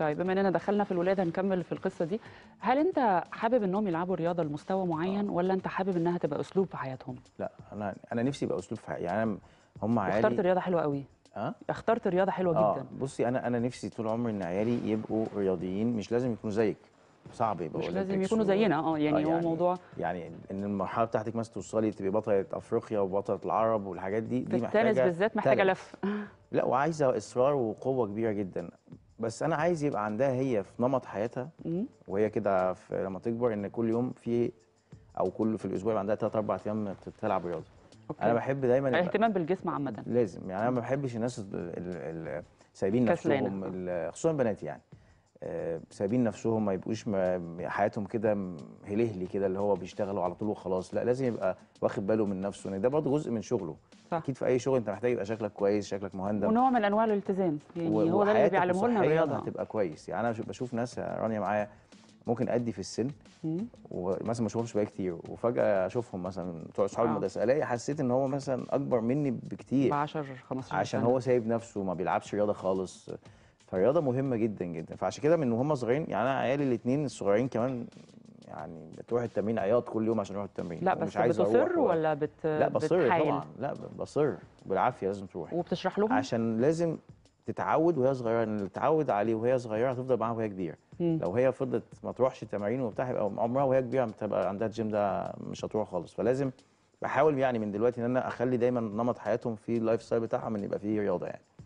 طيب بما اننا دخلنا في الولاده هنكمل في القصه دي هل انت حابب انهم يلعبوا رياضه لمستوى معين آه. ولا انت حابب انها تبقى اسلوب في حياتهم لا انا انا نفسي يبقى اسلوب في حياتي يعني هم عيالي اخترت رياضه حلوه قوي أه؟ اخترت رياضه حلوه آه. جدا بصي انا انا نفسي طول عمري ان عيالي يبقوا رياضيين مش لازم يكونوا زيك صعب يبقى مش لازم يكونوا زينا اه يعني, آه، هو يعني موضوع يعني ان المرحله بتاعتك مثلا توصلي تبقي بطله افريقيا وبطله العرب والحاجات دي دي محتاجه بالذات محتاجه لف لا وعايزه اصرار وقوه كبيره جدا بس انا عايز يبقى عندها هي في نمط حياتها وهي كده لما تكبر ان كل يوم في او كل في الاسبوع يبقى عندها ثلاث اربع ايام تلعب رياضه أوكي. انا بحب دايما الاهتمام بالجسم عامه لازم يعني انا ما بحبش الناس سايبين نفسهم خصوصا بنات يعني آه، سايبين نفسهم ما يبقوش حياتهم كده هلهلي كده اللي هو بيشتغلوا على طول وخلاص لا لازم يبقى واخد باله من نفسه ان ده برضه جزء من شغله صح. اكيد في اي شغل انت محتاج يبقى شكلك كويس شكلك مهندم ونوع من انواع الالتزام يعني هو ده اللي بيعلمه لنا الرياضه هتبقى كويس يعني انا بشوف ناس رانيا معايا ممكن ادي في السن ومثلا ما اشوفهمش بقى كتير وفجاه اشوفهم مثلا بتوع اصحاب آه. المدرسه الاقي حسيت ان هو مثلا اكبر مني بكتير ب 10 15 عشان سنة. هو سايب نفسه ما بيلعبش رياضه خالص فالرياضه مهمه جدا جدا فعشان كده من وهم صغيرين يعني انا عيالي الاثنين الصغيرين كمان يعني بتروح التمرين عياط كل يوم عشان يروح التمرين لا بس بتصر ولا بت لا بصر طبعا لا بصر بالعافيه لازم تروح وبتشرح لهم عشان لازم تتعود وهي صغيره ان يعني اللي تتعود عليه وهي صغيره هتفضل معاها وهي كبيره لو هي فضلت ما تروحش تمارين وبتاع هيبقى عمرها وهي كبيره تبقى عندها الجيم ده مش هتروح خالص فلازم بحاول يعني من دلوقتي ان انا اخلي دايما نمط حياتهم في اللايف ستايل بتاعهم ان يبقى فيه رياضه يعني